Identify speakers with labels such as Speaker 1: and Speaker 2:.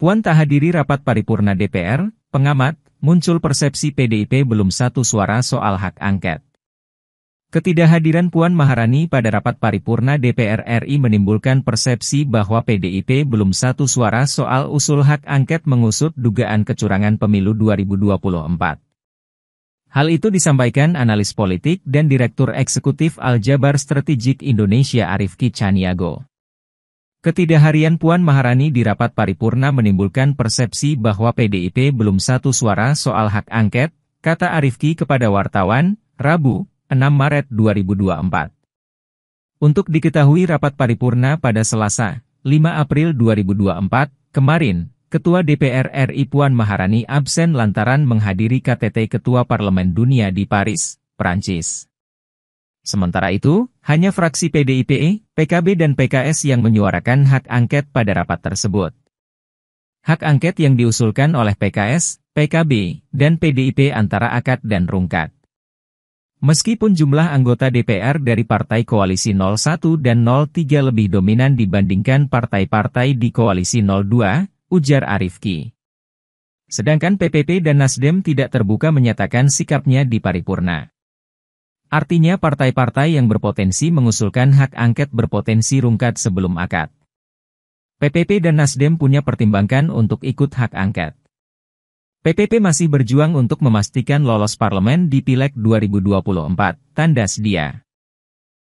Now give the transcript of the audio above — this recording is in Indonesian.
Speaker 1: Puan tak hadiri rapat paripurna DPR, pengamat, muncul persepsi PDIP belum satu suara soal hak angket. Ketidakhadiran Puan Maharani pada rapat paripurna DPR RI menimbulkan persepsi bahwa PDIP belum satu suara soal usul hak angket mengusut dugaan kecurangan pemilu 2024. Hal itu disampaikan analis politik dan Direktur Eksekutif Aljabar Strategik Indonesia Arif Kicaniago. Ketidakharian Puan Maharani di rapat paripurna menimbulkan persepsi bahwa PDIP belum satu suara soal hak angket, kata Arifki kepada wartawan, Rabu, 6 Maret 2024. Untuk diketahui rapat paripurna pada Selasa, 5 April 2024, kemarin, Ketua DPR RI Puan Maharani absen lantaran menghadiri KTT Ketua Parlemen Dunia di Paris, Prancis. Sementara itu, hanya fraksi PDIP, PKB e, dan PKS yang menyuarakan hak angket pada rapat tersebut. Hak angket yang diusulkan oleh PKS, PKB, dan PDIP e antara akad dan rungkat. Meskipun jumlah anggota DPR dari partai koalisi 01 dan 03 lebih dominan dibandingkan partai-partai di koalisi 02, ujar Arifki. Sedangkan PPP dan Nasdem tidak terbuka menyatakan sikapnya di paripurna. Artinya partai-partai yang berpotensi mengusulkan hak angket berpotensi rungkat sebelum akad. PPP dan Nasdem punya pertimbangan untuk ikut hak angket. PPP masih berjuang untuk memastikan lolos parlemen di Pileg 2024, tandas dia.